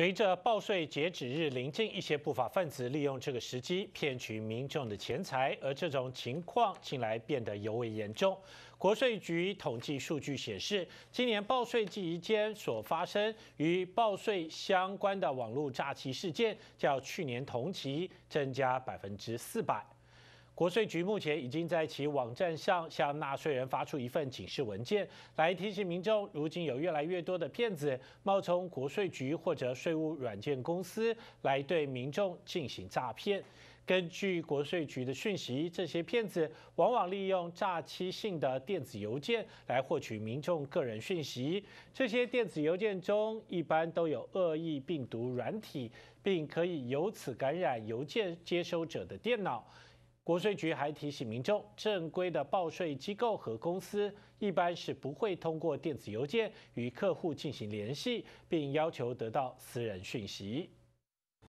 随着报税截止日临近，一些不法分子利用这个时机骗取民众的钱财，而这种情况近来变得尤为严重。国税局统计数据显示，今年报税季间所发生与报税相关的网络诈欺事件，较去年同期增加百分之四百。国税局目前已经在其网站上向纳税人发出一份警示文件，来提醒民众。如今有越来越多的骗子冒充国税局或者税务软件公司来对民众进行诈骗。根据国税局的讯息，这些骗子往往利用诈欺性的电子邮件来获取民众个人讯息。这些电子邮件中一般都有恶意病毒软体，并可以由此感染邮件接收者的电脑。国税局还提醒民众，正规的报税机构和公司一般是不会通过电子邮件与客户进行联系，并要求得到私人讯息。